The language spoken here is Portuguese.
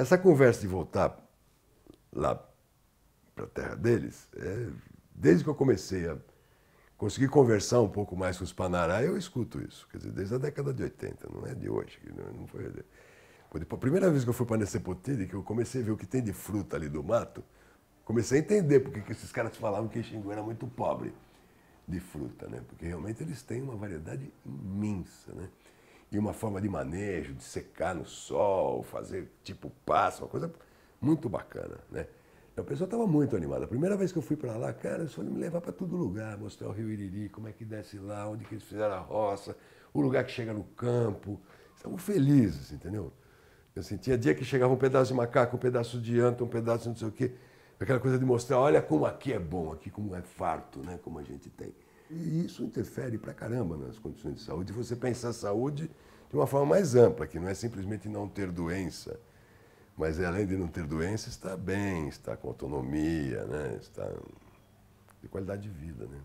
Essa conversa de voltar lá para a terra deles, é, desde que eu comecei a conseguir conversar um pouco mais com os Panará, eu escuto isso. Quer dizer, desde a década de 80, não é de hoje. Não foi, a primeira vez que eu fui para Nesepotiri, que eu comecei a ver o que tem de fruta ali do mato, comecei a entender porque que esses caras falavam que Xingu era muito pobre de fruta, né? Porque realmente eles têm uma variedade imensa, né? e uma forma de manejo, de secar no sol, fazer tipo passo, uma coisa muito bacana, né? Então, a pessoa estava muito animada. A primeira vez que eu fui para lá, cara, eles foram me levar para todo lugar, mostrar o Rio Iriri, como é que desce lá, onde que eles fizeram a roça, o lugar que chega no campo. Estavam felizes, entendeu? Eu sentia dia que chegava um pedaço de macaco, um pedaço de anta, um pedaço de não sei o quê. Aquela coisa de mostrar, olha como aqui é bom, aqui como é farto, né? Como a gente tem. E isso interfere pra caramba nas condições de saúde. você pensar a saúde de uma forma mais ampla, que não é simplesmente não ter doença, mas é, além de não ter doença, está bem, está com autonomia, né? está de qualidade de vida. Né?